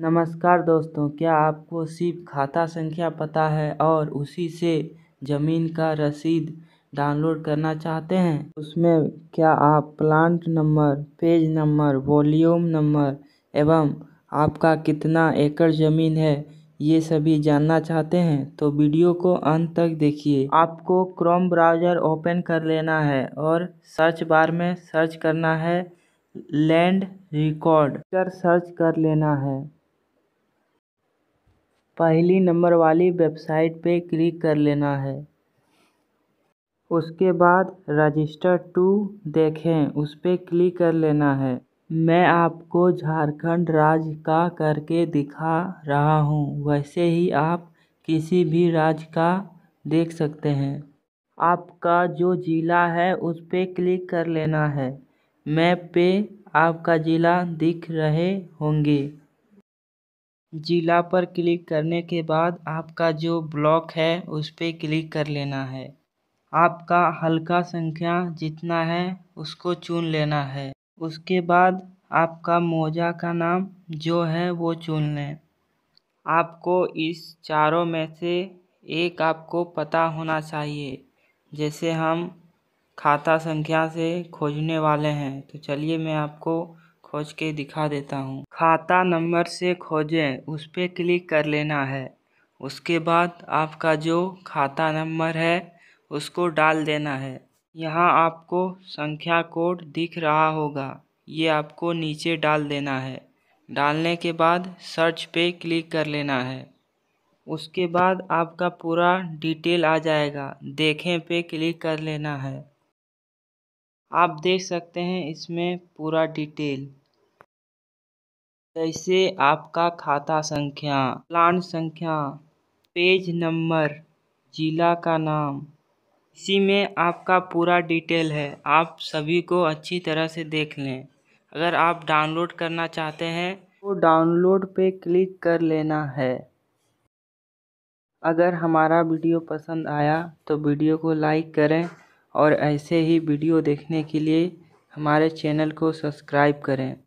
नमस्कार दोस्तों क्या आपको सिर्फ खाता संख्या पता है और उसी से ज़मीन का रसीद डाउनलोड करना चाहते हैं उसमें क्या आप plant number page number volume number एवं आपका कितना एकड़ ज़मीन है ये सभी जानना चाहते हैं तो वीडियो को अंत तक देखिए आपको क्रोम ब्राउज़र ओपन कर लेना है और सर्च बार में सर्च करना है लैंड रिकॉर्ड कर सर्च कर लेना है पहली नंबर वाली वेबसाइट पे क्लिक कर लेना है उसके बाद रजिस्टर टू देखें उस पर क्लिक कर लेना है मैं आपको झारखंड राज्य का करके दिखा रहा हूँ वैसे ही आप किसी भी राज्य का देख सकते हैं आपका जो ज़िला है उस पर क्लिक कर लेना है मैप पे आपका ज़िला दिख रहे होंगे जिला पर क्लिक करने के बाद आपका जो ब्लॉक है उस पर क्लिक कर लेना है आपका हल्का संख्या जितना है उसको चुन लेना है उसके बाद आपका मोजा का नाम जो है वो चुन लें आपको इस चारों में से एक आपको पता होना चाहिए जैसे हम खाता संख्या से खोजने वाले हैं तो चलिए मैं आपको खोज के दिखा देता हूँ खाता नंबर से खोजें उस पर क्लिक कर लेना है उसके बाद आपका जो खाता नंबर है उसको डाल देना है यहाँ आपको संख्या कोड दिख रहा होगा ये आपको नीचे डाल देना है डालने के बाद सर्च पे क्लिक कर लेना है उसके बाद आपका पूरा डिटेल आ जाएगा देखें पे क्लिक कर लेना है आप देख सकते हैं इसमें पूरा डिटेल जैसे आपका खाता संख्या प्लान संख्या पेज नंबर जिला का नाम इसी में आपका पूरा डिटेल है आप सभी को अच्छी तरह से देख लें अगर आप डाउनलोड करना चाहते हैं तो डाउनलोड पे क्लिक कर लेना है अगर हमारा वीडियो पसंद आया तो वीडियो को लाइक करें और ऐसे ही वीडियो देखने के लिए हमारे चैनल को सब्सक्राइब करें